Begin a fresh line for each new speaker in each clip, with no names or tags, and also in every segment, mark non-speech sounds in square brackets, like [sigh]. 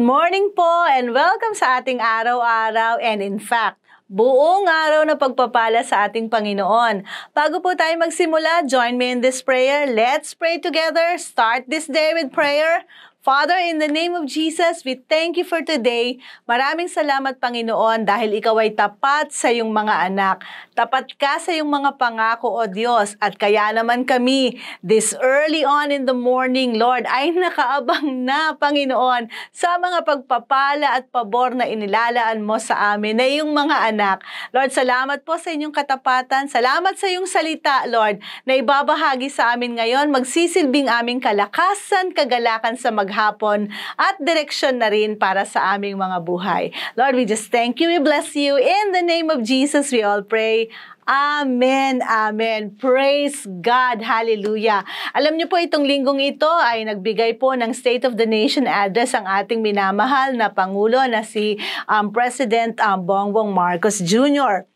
Good morning po and welcome sa ating araw-araw and in fact, buong araw na pagpapala sa ating Panginoon. Bago po tayo magsimula, join me in this prayer. Let's pray together. Start this day with prayer. Father, in the name of Jesus, we thank you for today. Maraming salamat, Panginoon, dahil ikaw ay tapat sa iyong mga anak. Tapat ka sa iyong mga pangako, O Diyos. At kaya naman kami, this early on in the morning, Lord, ay nakaabang na, Panginoon, sa mga pagpapala at pabor na inilalaan mo sa amin na iyong mga anak. Lord, salamat po sa inyong katapatan. Salamat sa iyong salita, Lord, na ibabahagi sa amin ngayon, magsisilbing aming kalakasan, kagalakan sa mag maghapon at direksyon na rin para sa aming mga buhay. Lord, we just thank you, we bless you. In the name of Jesus, we all pray. Amen, amen. Praise God. Hallelujah. Alam niyo po, itong linggong ito ay nagbigay po ng State of the Nation address ang ating minamahal na Pangulo na si um, President um, Bongbong Marcos Jr.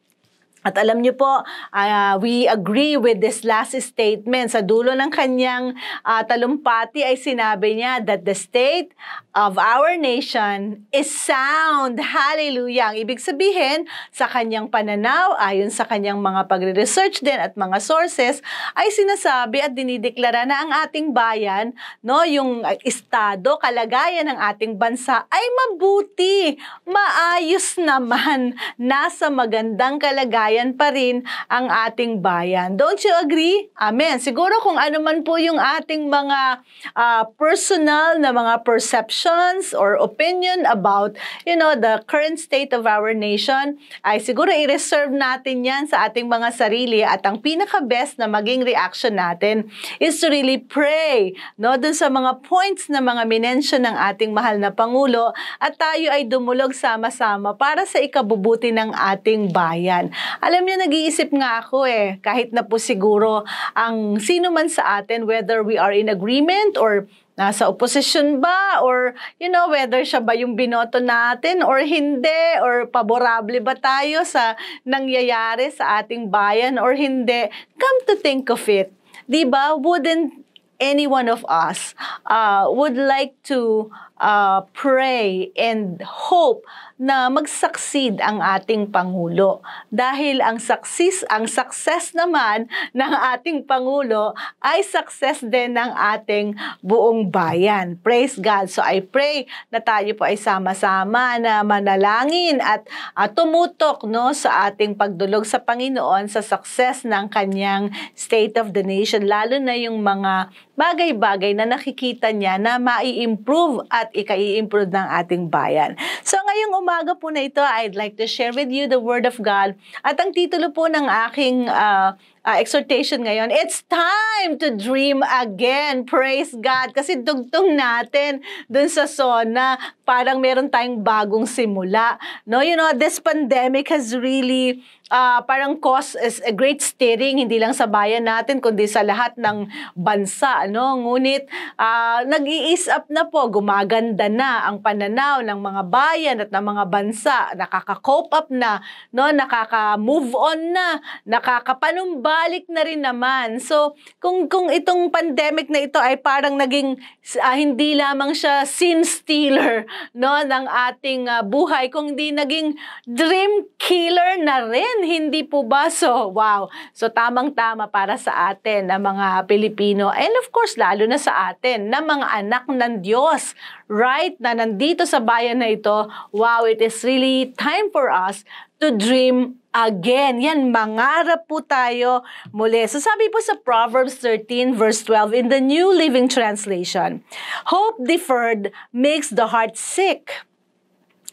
At alam niyo po, uh, we agree with this last statement. Sa dulo ng kanyang uh, talumpati ay sinabi niya that the state of our nation is sound. Hallelujah! Ang ibig sabihin, sa kanyang pananaw, ayon sa kanyang mga pagre-research din at mga sources, ay sinasabi at dinideklara na ang ating bayan, no, yung estado, kalagayan ng ating bansa ay mabuti, maayos naman, nasa magandang kalagayan bayan pa rin ang ating bayan. Don't you agree? Amen. Siguro kung ano man po yung ating mga uh, personal na mga perceptions or opinion about, you know, the current state of our nation, ay siguro i-reserve natin yan sa ating mga sarili at ang pinaka-best na maging reaction natin is to really pray, no, dun sa mga points na mga minensyon ng ating mahal na Pangulo at tayo ay dumulog sama-sama para sa ikabubuti ng ating bayan. Alam niyo, nag-iisip nga ako eh, kahit na po siguro ang sino man sa atin, whether we are in agreement or nasa opposition ba or you know whether siya ba yung binoto natin or hindi or favorable ba tayo sa nangyayari sa ating bayan or hindi come to think of it 'di ba wouldn't any one of us uh, would like to uh, pray and hope na mag-succeed ang ating Pangulo. Dahil ang success, ang success naman ng ating Pangulo ay success din ng ating buong bayan. Praise God. So I pray na tayo po ay sama-sama na manalangin at uh, tumutok no, sa ating pagdulog sa Panginoon sa success ng kanyang State of the Nation. Lalo na yung mga bagay-bagay na nakikita niya na mai-improve at ikai-improve ng ating bayan. So ngayong umaga po na ito, I'd like to share with you the Word of God at ang titulo po ng aking uh, uh, exhortation ngayon, it's time to dream again. Praise God. Kasi dugtong natin dun sa SONA, parang meron tayong bagong simula. No, you know, this pandemic has really uh, parang cause is a great stirring hindi lang sa bayan natin kundi sa lahat ng bansa no ngunit uh, ah, nag-ease up na po gumaganda na ang pananaw ng mga bayan at ng mga bansa nakaka-cope up na no nakaka-move on na nakakapanumba bumalik na rin naman. So, kung kung itong pandemic na ito ay parang naging uh, hindi lamang siya sin stealer [laughs] no ng ating uh, buhay, kung hindi naging dream killer na rin, hindi po ba? So, wow. So, tamang-tama para sa atin na mga Pilipino and of course lalo na sa atin na mga anak ng Diyos, right? Na nandito sa bayan na ito, wow, it is really time for us to dream again. Yan, mangarap po tayo muli. So sabi po sa Proverbs 13 verse 12 in the New Living Translation, Hope deferred makes the heart sick.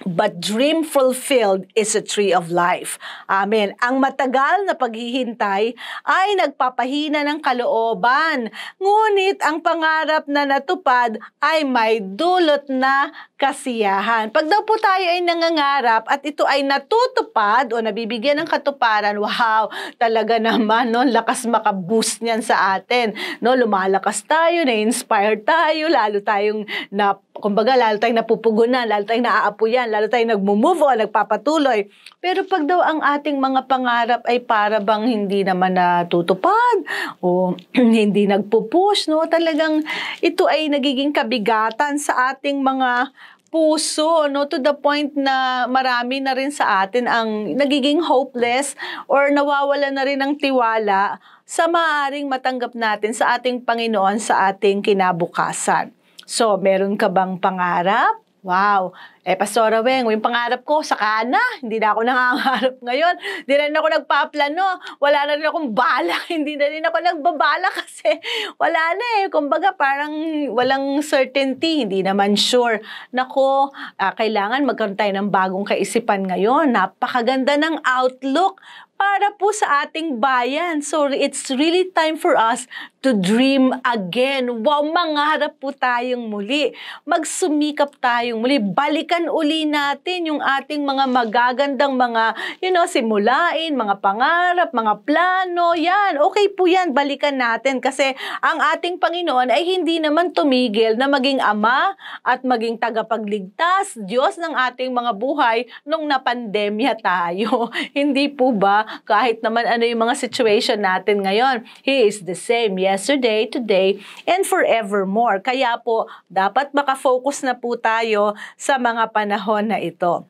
But dream fulfilled is a tree of life. Amen. Ang matagal na paghihintay ay nagpapahina ng kalooban. Ngunit ang pangarap na natupad ay may dulot na kasiyahan. Pag daw po tayo ay nangangarap at ito ay natutupad o nabibigyan ng katuparan, wow, talaga naman, no, lakas makaboost niyan sa atin. No, lumalakas tayo, na-inspire tayo, lalo tayong na, kumbaga, lalo tayong napupugunan, lalo tayong naaapuyan, lalo tayong nagmumove on, nagpapatuloy. Pero pag daw ang ating mga pangarap ay para bang hindi naman natutupad o [clears throat] hindi nagpupush, no, talagang ito ay nagiging kabigatan sa ating mga puso no to the point na marami na rin sa atin ang nagiging hopeless or nawawala na rin ng tiwala sa maaring matanggap natin sa ating Panginoon sa ating kinabukasan. So, meron ka bang pangarap? Wow! Eh, Pastora Weng, yung pangarap ko, saka na. Hindi na ako nangangarap ngayon. Hindi na rin ako nagpaplano. Wala na rin akong balak. [laughs] Hindi na rin ako nagbabala kasi wala na eh. Kumbaga, parang walang certainty. Hindi naman sure. Nako, uh, kailangan magkaroon tayo ng bagong kaisipan ngayon. Napakaganda ng outlook para po sa ating bayan. So it's really time for us to dream again. Wow, mangarap po tayong muli. Magsumikap tayong muli. Balikan uli natin yung ating mga magagandang mga, you know, simulain, mga pangarap, mga plano. Yan, okay po yan. Balikan natin kasi ang ating Panginoon ay hindi naman tumigil na maging ama at maging tagapagligtas, Diyos ng ating mga buhay nung napandemya tayo. [laughs] hindi po ba? kahit naman ano yung mga situation natin ngayon. He is the same yesterday, today, and forevermore. Kaya po, dapat makafocus na po tayo sa mga panahon na ito.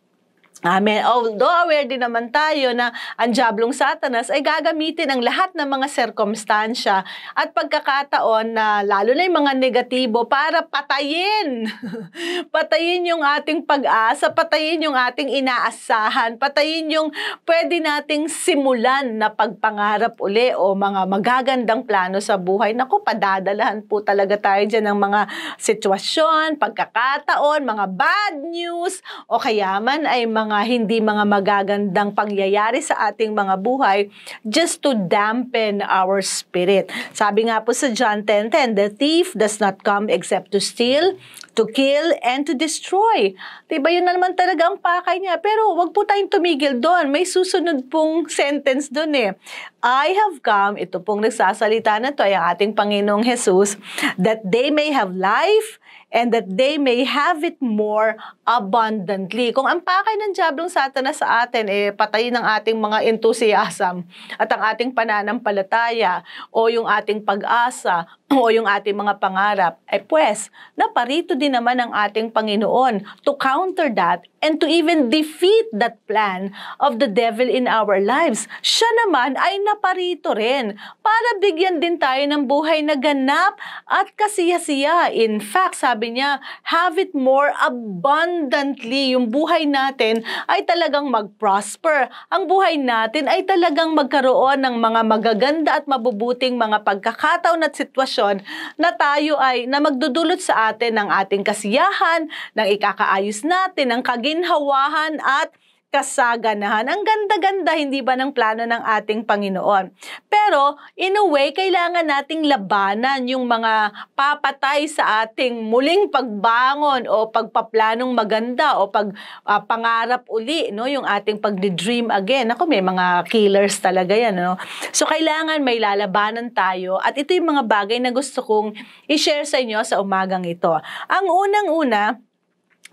Amen. Although aware din naman tayo na ang jablong satanas ay gagamitin ang lahat ng mga serkomstansya at pagkakataon na lalo na yung mga negatibo para patayin. [laughs] patayin yung ating pag-asa, patayin yung ating inaasahan, patayin yung pwede nating simulan na pagpangarap uli o mga magagandang plano sa buhay. Naku, padadalahan po talaga tayo dyan ng mga sitwasyon, pagkakataon, mga bad news o kayaman ay mga mga hindi mga magagandang pangyayari sa ating mga buhay just to dampen our spirit. Sabi nga po sa John 10.10, The thief does not come except to steal, to kill, and to destroy. 'Di ba yun na naman talaga ang pakay niya. Pero wag po tayong tumigil doon. May susunod pong sentence doon eh. I have come, ito pong nagsasalita na to ay ang ating Panginoong Jesus, that they may have life and that they may have it more abundantly. Kung ang pakay ng Diablong Satanas sa atin, eh, patayin ang ating mga enthusiasm at ang ating pananampalataya o yung ating pag-asa [laughs] o yung ating mga pangarap, ay eh pwes, naparito din naman ang ating Panginoon to counter that and to even defeat that plan of the devil in our lives. Siya naman ay naparito rin para bigyan din tayo ng buhay na ganap at kasiyasiya. In fact, sabi niya, have it more abundantly. Yung buhay natin ay talagang mag-prosper. Ang buhay natin ay talagang magkaroon ng mga magaganda at mabubuting mga pagkakataon at sitwasyon sitwasyon na tayo ay na magdudulot sa atin ng ating kasiyahan, ng ikakaayos natin, ng kaginhawahan at kasaganahan. Ang ganda-ganda, hindi ba, ng plano ng ating Panginoon. Pero, in a way, kailangan nating labanan yung mga papatay sa ating muling pagbangon o pagpaplanong maganda o pag uh, pangarap uli, no? yung ating pagdi-dream again. Ako, may mga killers talaga yan. No? So, kailangan may lalabanan tayo at ito yung mga bagay na gusto kong i-share sa inyo sa umagang ito. Ang unang-una,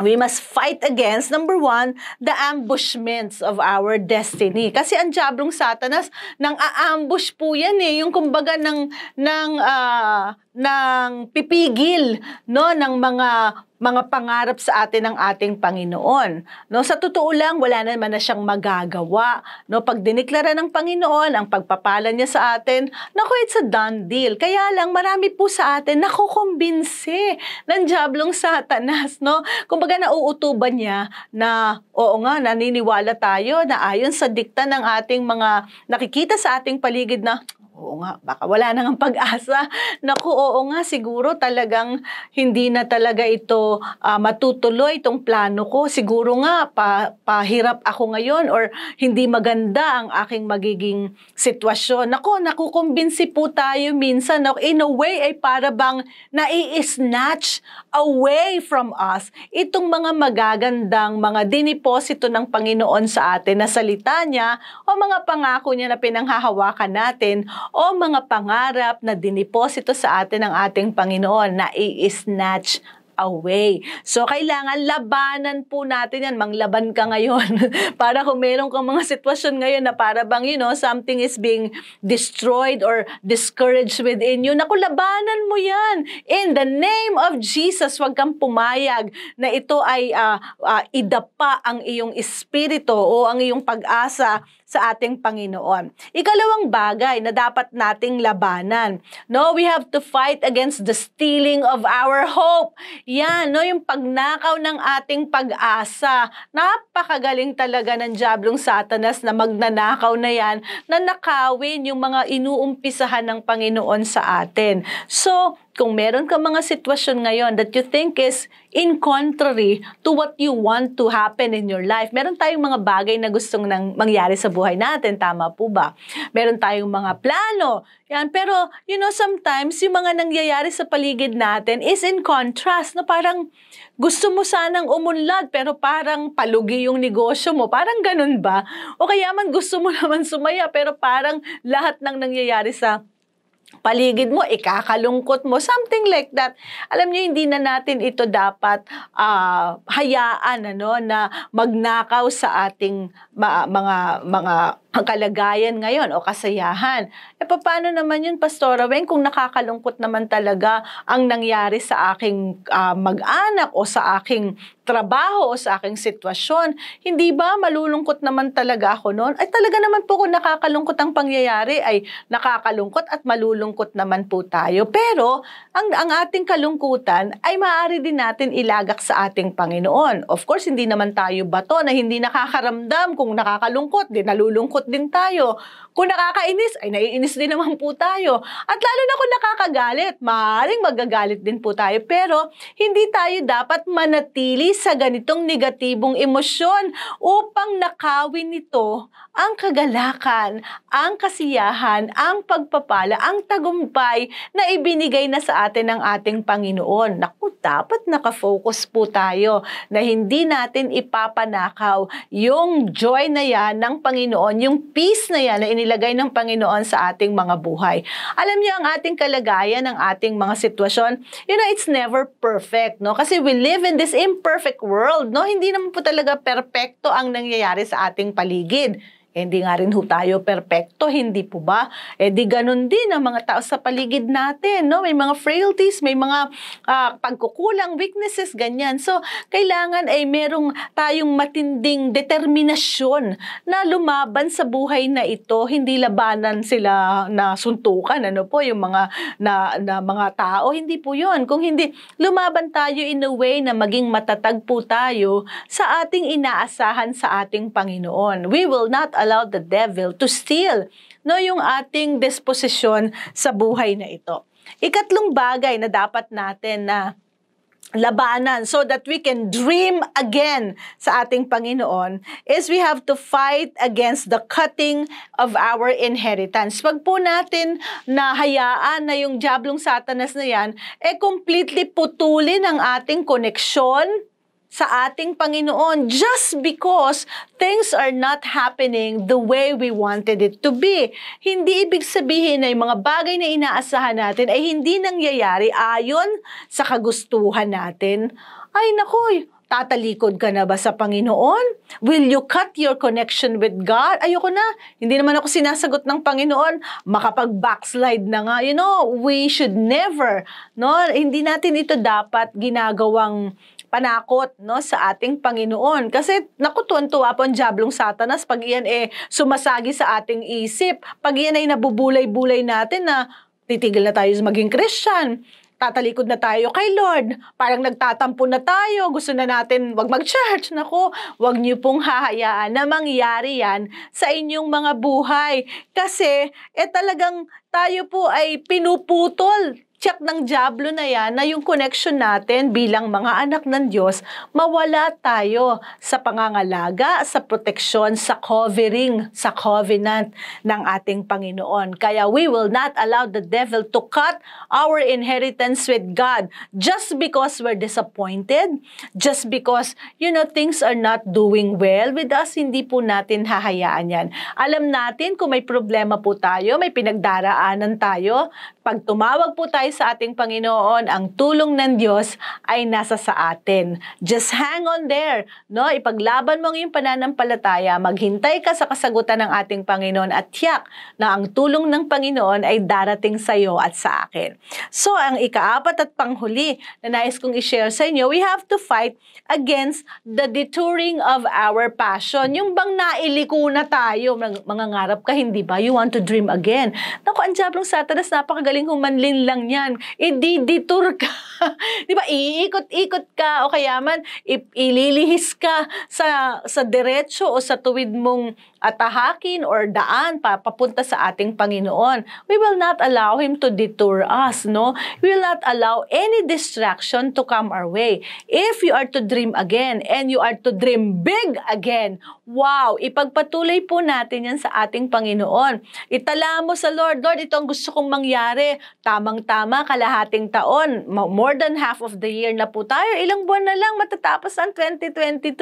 we must fight against, number one, the ambushments of our destiny. Kasi ang jablong satanas, nang aambush po yan eh, yung kumbaga ng, ng uh, ng pipigil no ng mga mga pangarap sa atin ng ating Panginoon. No, sa totoo lang wala na naman na siyang magagawa. No, pag diniklara ng Panginoon ang pagpapala niya sa atin, naku, it's a done deal. Kaya lang marami po sa atin nakukumbinsi ng diablong Satanas, no? Kumbaga nauutuban niya na oo nga naniniwala tayo na ayon sa dikta ng ating mga nakikita sa ating paligid na Oo nga, baka wala nang pag-asa. [laughs] Naku, oo nga, siguro talagang hindi na talaga ito uh, matutuloy itong plano ko. Siguro nga, pa, pahirap ako ngayon or hindi maganda ang aking magiging sitwasyon. Naku, nakukumbinsi po tayo minsan. Naku, in a way ay para bang nai-snatch away from us itong mga magagandang mga diniposito ng Panginoon sa atin na salita niya o mga pangako niya na pinanghahawakan natin o mga pangarap na diniposito sa atin ng ating Panginoon na i-snatch away. So, kailangan labanan po natin yan. Manglaban ka ngayon. [laughs] para kung meron kang mga sitwasyon ngayon na para bang, you know, something is being destroyed or discouraged within you. Naku, labanan mo yan. In the name of Jesus, huwag kang pumayag na ito ay uh, uh, idapa ang iyong espiritu o ang iyong pag-asa sa ating Panginoon. Ikalawang bagay na dapat nating labanan, no? We have to fight against the stealing of our hope. Yan, no? Yung pagnakaw ng ating pag-asa. Napakagaling talaga ng Diablong Satanas na magnanakaw na yan, na nakawin yung mga inuumpisahan ng Panginoon sa atin. So, kung meron ka mga sitwasyon ngayon that you think is in contrary to what you want to happen in your life. Meron tayong mga bagay na gustong nang mangyari sa buhay natin, tama po ba? Meron tayong mga plano. Yan, pero you know sometimes yung mga nangyayari sa paligid natin is in contrast na parang gusto mo sanang umunlad pero parang palugi yung negosyo mo. Parang ganun ba? O kaya man gusto mo [laughs] naman sumaya pero parang lahat ng nangyayari sa paligid mo, ikakalungkot mo, something like that. Alam niyo, hindi na natin ito dapat uh, hayaan ano, na magnakaw sa ating ma- mga, mga kalagayan ngayon o kasayahan. E eh, paano naman yun, Pastora Wen, kung nakakalungkot naman talaga ang nangyari sa aking uh, mag-anak o sa aking trabaho o sa aking sitwasyon. Hindi ba malulungkot naman talaga ako noon? Ay talaga naman po kung nakakalungkot ang pangyayari ay nakakalungkot at malulungkot naman po tayo. Pero ang, ang ating kalungkutan ay maaari din natin ilagak sa ating Panginoon. Of course, hindi naman tayo bato na hindi nakakaramdam kung nakakalungkot, din nalulungkot din tayo. Kung nakakainis, ay naiinis din naman po tayo. At lalo na kung nakakagalit, maaaring magagalit din po tayo. Pero hindi tayo dapat manatili sa ganitong negatibong emosyon upang nakawin nito ang kagalakan, ang kasiyahan, ang pagpapala, ang tagumpay na ibinigay na sa atin ng ating Panginoon. Naku, dapat nakafocus po tayo na hindi natin ipapanakaw yung joy na yan ng Panginoon, yung peace na yan na inilagay ng Panginoon sa ating mga buhay. Alam niyo ang ating kalagayan, ang ating mga sitwasyon, you know, it's never perfect, no? Kasi we live in this imperfect perfect world, no? Hindi naman po talaga perpekto ang nangyayari sa ating paligid. Hindi eh, nga rin ho tayo perpekto, hindi po ba? E di ganun din ang mga tao sa paligid natin, no? May mga frailties, may mga uh, pagkukulang, weaknesses, ganyan. So, kailangan ay merong tayong matinding determinasyon na lumaban sa buhay na ito, hindi labanan sila na suntukan, ano po, yung mga na, na mga tao, hindi po yun. Kung hindi lumaban tayo in a way na maging matatag po tayo sa ating inaasahan sa ating Panginoon. We will not allow allowed the devil to steal no, yung ating disposition sa buhay na ito. Ikatlong bagay na dapat natin na labanan so that we can dream again sa ating Panginoon is we have to fight against the cutting of our inheritance. Pag po natin nahayaan na yung jablong satanas na yan, eh completely putulin ang ating koneksyon sa ating Panginoon just because things are not happening the way we wanted it to be. Hindi ibig sabihin na yung mga bagay na inaasahan natin ay hindi nangyayari ayon sa kagustuhan natin. Ay nakoy, tatalikod ka na ba sa Panginoon? Will you cut your connection with God? Ayoko na. Hindi naman ako sinasagot ng Panginoon. Makapag-backslide na nga. You know, we should never. No? Hindi natin ito dapat ginagawang panakot no sa ating Panginoon. Kasi naku, tuwa po ang jablong satanas pag iyan eh sumasagi sa ating isip. Pag iyan ay nabubulay-bulay natin na titigil na tayo maging Christian tatalikod na tayo kay Lord. Parang nagtatampo na tayo. Gusto na natin wag mag-church. Nako, wag niyo pong hahayaan na mangyari yan sa inyong mga buhay. Kasi, eh talagang tayo po ay pinuputol chat ng Diablo na yan na yung connection natin bilang mga anak ng Diyos, mawala tayo sa pangangalaga, sa proteksyon, sa covering, sa covenant ng ating Panginoon. Kaya we will not allow the devil to cut our inheritance with God just because we're disappointed, just because, you know, things are not doing well with us, hindi po natin hahayaan yan. Alam natin kung may problema po tayo, may pinagdaraanan tayo, pag tumawag po tayo tayo sa ating Panginoon, ang tulong ng Diyos ay nasa sa atin. Just hang on there. No? Ipaglaban mo ang iyong pananampalataya, maghintay ka sa kasagutan ng ating Panginoon at tiyak na ang tulong ng Panginoon ay darating sa iyo at sa akin. So, ang ikaapat at panghuli na nais kong i-share sa inyo, we have to fight against the detouring of our passion. Yung bang nailiko na tayo, mangangarap ka, hindi ba? You want to dream again. Naku, ang diablong satanas, napakagaling humanlin lang niya ganyan, ididitur ka. [laughs] di ba? Iikot-ikot ka o kaya man ililihis ka sa, sa diretso o sa tuwid mong atahakin or daan pa, papunta sa ating Panginoon. We will not allow Him to detour us, no? We will not allow any distraction to come our way. If you are to dream again and you are to dream big again, wow, ipagpatuloy po natin yan sa ating Panginoon. Itala mo sa Lord, Lord, ito ang gusto kong mangyari. Tamang-tama, kalahating taon, more than half of the year na po tayo. Ilang buwan na lang matatapos ang 2022.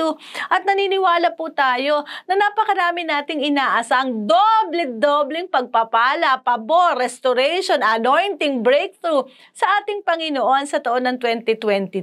At naniniwala po tayo na napakarami nating inaasang doble-dobling pagpapala, pabor, restoration, anointing, breakthrough sa ating Panginoon sa taon ng 2022.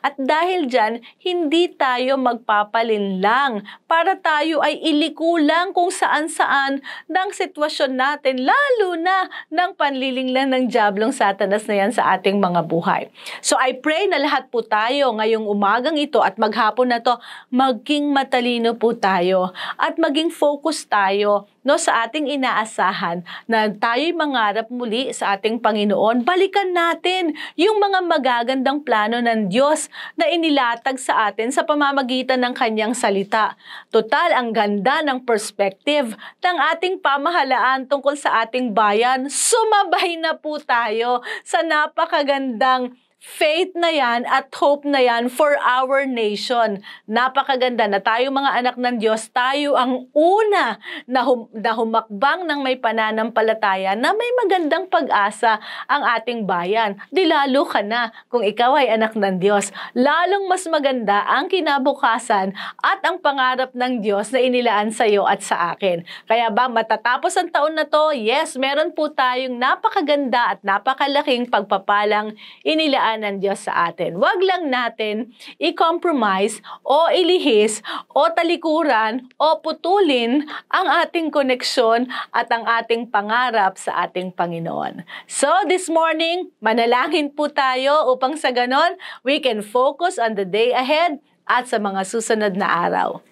At dahil dyan, hindi tayo magpapalin lang para tayo ay iliko lang kung saan-saan ng sitwasyon natin, lalo na ng panlilinglan ng Diablong Satanas na yan sa ating mga buhay. So I pray na lahat po tayo ngayong umagang ito at maghapon na to, maging matalino po tayo at maging focus tayo no sa ating inaasahan na tayo'y mangarap muli sa ating Panginoon. Balikan natin yung mga magagandang plano ng Diyos na inilatag sa atin sa pamamagitan ng kanyang salita. Total ang ganda ng perspective ng ating pamahalaan tungkol sa ating bayan. Sumabay na po tayo sa napakagandang faith na yan at hope na yan for our nation. Napakaganda na tayo mga anak ng Diyos, tayo ang una na, hum- na humakbang ng may pananampalataya na may magandang pag-asa ang ating bayan. Di lalo ka na kung ikaw ay anak ng Diyos. Lalong mas maganda ang kinabukasan at ang pangarap ng Diyos na inilaan sa iyo at sa akin. Kaya ba matatapos ang taon na to? Yes, meron po tayong napakaganda at napakalaking pagpapalang inilaan hinahandaan ng Diyos sa atin. Huwag lang natin i-compromise o ilihis o talikuran o putulin ang ating koneksyon at ang ating pangarap sa ating Panginoon. So this morning, manalangin po tayo upang sa ganon, we can focus on the day ahead at sa mga susunod na araw.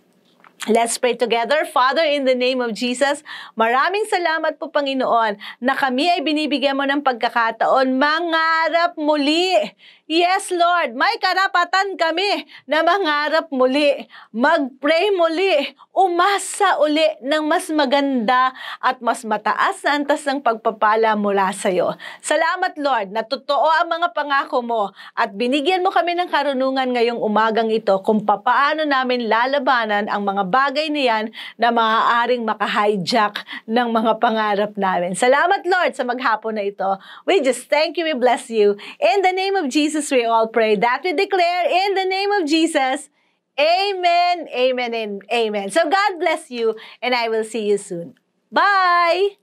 Let's pray together. Father, in the name of Jesus, maraming salamat po Panginoon na kami ay binibigyan mo ng pagkakataon mangarap muli Yes, Lord, may karapatan kami na mangarap muli, magpray muli, umasa uli ng mas maganda at mas mataas na antas ng pagpapala mula sa iyo. Salamat, Lord, na totoo ang mga pangako mo at binigyan mo kami ng karunungan ngayong umagang ito kung papaano namin lalabanan ang mga bagay niyan na maaaring makahijack ng mga pangarap namin. Salamat, Lord, sa maghapon na ito. We just thank you, we bless you. In the name of Jesus, Jesus, we all pray that we declare in the name of Jesus. Amen, amen, and amen. So God bless you, and I will see you soon. Bye.